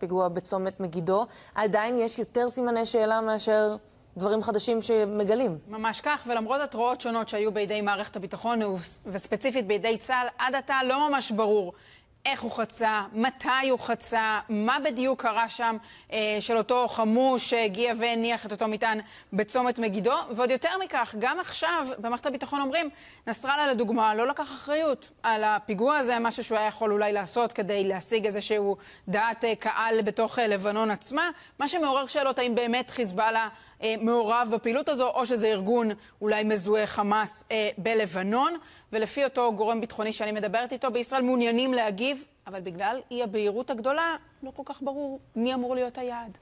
הפיגוע בצומת מגידו, עדיין יש יותר סימני שאלה מאשר דברים חדשים שמגלים. ממש כך, ולמרות התרועות שונות שהיו בידי מערכת הביטחון וספציפית בידי צה"ל, עד עתה לא ממש ברור איך הוא חצה, מתי הוא חצה, מה בדיוק קרה שם אה, של אותו חמוש שהגיע והניח את אותו מטען בצומת מגידו. ועוד יותר מכך, גם עכשיו במערכת הביטחון אומרים, נסראללה לדוגמה לא לקח אחריות על הפיגוע הזה, משהו שהוא היה יכול אולי לעשות כדי להשיג איזשהו דעת אה, קהל בתוך אה, לבנון עצמה, מה שמעורר שאלות האם באמת חיזבאללה אה, מעורב בפעילות הזו, או שזה ארגון אולי מזוהה חמאס אה, בלבנון. ולפי אותו גורם ביטחוני שאני מדברת איתו, בישראל מעוניינים להגיד אבל בגלל אי הבהירות הגדולה, לא כל כך ברור מי אמור להיות היעד.